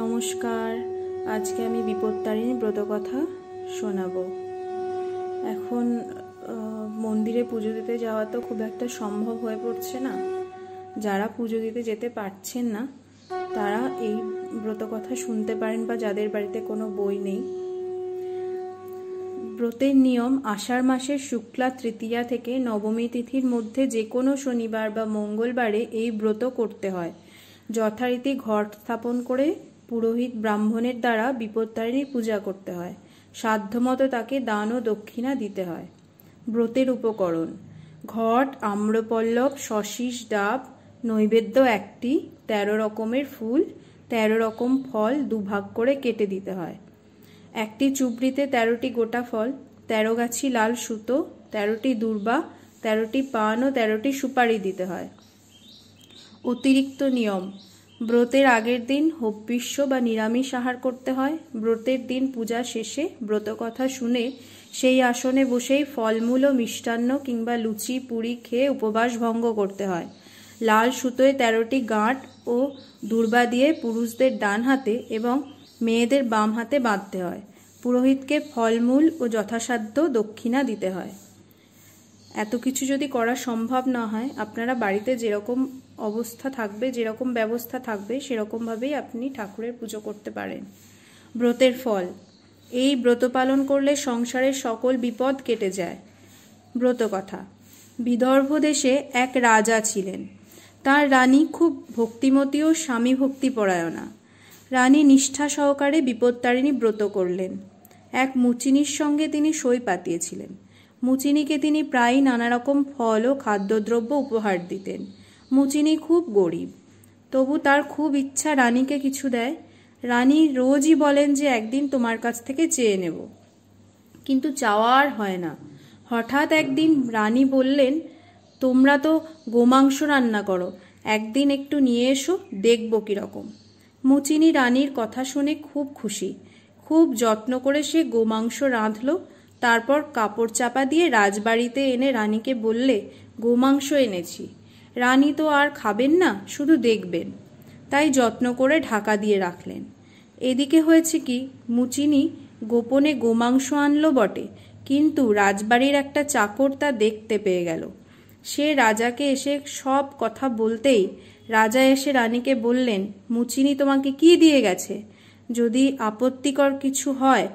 নমস্কার আজকে আমি বিপত্তারিণী ব্রতকথা শোনাব এখন মন্দিরে পুজো দিতে যাওয়া তো খুব একটা সম্ভব হয়ে পড়ছে না যারা পুজো দিতে যেতে পারছেন না তারা এই ব্রতকথা শুনতে পারেন বা যাদের বাড়িতে কোনো বই নেই ব্রতের নিয়ম আষাঢ় মাসের শুক্লা তৃতীয়া থেকে নবমী তিথির মধ্যে যে কোনো শনিবার বা মঙ্গলবারে এই ব্রত করতে হয় যথারীতি ঘট স্থাপন করে পুরোহিত ব্রাহ্মণের দ্বারা বিপত্তারিণীর পূজা করতে হয় সাধ্যমতো তাকে দান ও দক্ষিণা দিতে হয় ব্রতের উপকরণ ঘট আম্রপল্লব শশীষ ডাব নৈবেদ্য একটি তেরো রকমের ফুল তেরো রকম ফল দুভাগ করে কেটে দিতে হয় একটি চুবড়িতে তেরোটি গোটা ফল তেরো গাছি লাল সুতো তেরোটি দুর্বা তেরোটি পান ও তেরোটি সুপারি দিতে হয় অতিরিক্ত নিয়ম ব্রতের আগের দিন হব্বিষ্য বা নিরামিষ আহার করতে হয় ব্রতের দিন পূজা শেষে ব্রত কথা শুনে সেই আসনে বসেই ফলমূল ও মিষ্টান্ন কিংবা লুচি পুরি খেয়ে উপবাস ভঙ্গ করতে হয় লাল সুতোয় তেরোটি গাঁট ও দুর্বা দিয়ে পুরুষদের ডান হাতে এবং মেয়েদের বাম হাতে বাঁধতে হয় পুরোহিতকে ফলমূল ও যথাসাধ্য দক্ষিণা দিতে হয় এত কিছু যদি করা সম্ভব না হয় আপনারা বাড়িতে যেরকম অবস্থা থাকবে যেরকম ব্যবস্থা থাকবে সেরকমভাবেই আপনি ঠাকুরের পুজো করতে পারেন ব্রতের ফল এই ব্রত পালন করলে সংসারের সকল বিপদ কেটে যায় ব্রত কথা বিদর্ভ দেশে এক রাজা ছিলেন তার রানী খুব ভক্তিমতী ও স্বামী ভক্তিপরায়ণা রানী নিষ্ঠা সহকারে বিপত্তারিণী ব্রত করলেন এক মুচিনির সঙ্গে তিনি সই পাতিয়েছিলেন মুচিনিকে তিনি প্রায়ই নানারকম ফল ও খাদ্যদ্রব্য উপহার দিতেন মুচিনি খুব গরিব তবু তার খুব ইচ্ছা রানীকে কিছু দেয় রানী রোজই বলেন যে একদিন তোমার কাছ থেকে চেয়ে নেব কিন্তু চাওয়ার হয় না হঠাৎ একদিন রানী বললেন তোমরা তো গোমাংস রান্না করো একদিন একটু নিয়ে এসো দেখব কীরকম মুচিনি রানীর কথা শুনে খুব খুশি খুব যত্ন করে সে গোমাংস রাঁধল তারপর কাপড় চাপা দিয়ে রাজবাড়িতে এনে রানীকে বললে গোমাংস এনেছি রানী তো আর খাবেন না শুধু দেখবেন তাই যত্ন করে ঢাকা দিয়ে রাখলেন এদিকে হয়েছে কি মুচিনি গোপনে গোমাংস আনলো বটে কিন্তু রাজবাড়ির একটা চাকর তা দেখতে পেয়ে গেল সে রাজাকে এসে সব কথা বলতেই রাজা এসে রানীকে বললেন মুচিনি তোমাকে কি দিয়ে গেছে যদি আপত্তিকর কিছু হয়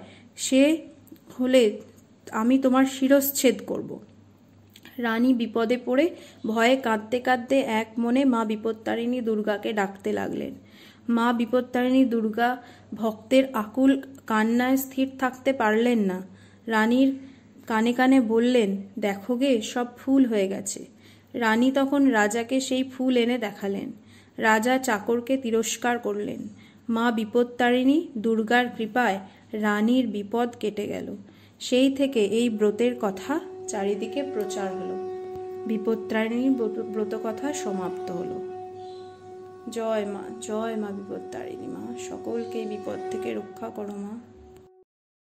সে হলে আমি তোমার শিরশ্ছেদ করবো রানী বিপদে পড়ে ভয়ে কাঁদতে কাঁদতে এক মনে মা বিপত্তারিণী দুর্গাকে ডাকতে লাগলেন মা বিপত্তারিণী দুর্গা ভক্তের আকুল কান্নায় স্থির থাকতে পারলেন না রানীর কানে কানে বললেন দেখো গে সব ফুল হয়ে গেছে রানী তখন রাজাকে সেই ফুল এনে দেখালেন রাজা চাকরকে তিরস্কার করলেন মা বিপত্তারিণী দুর্গার কৃপায় রানীর বিপদ কেটে গেল সেই থেকে এই ব্রতের কথা চারিদিকে প্রচার হলো বিপত্তারিণীর ব্রতকথা সমাপ্ত হলো জয় মা জয় মা বিপত্তারিণী মা সকলকে বিপদ থেকে রক্ষা করো মা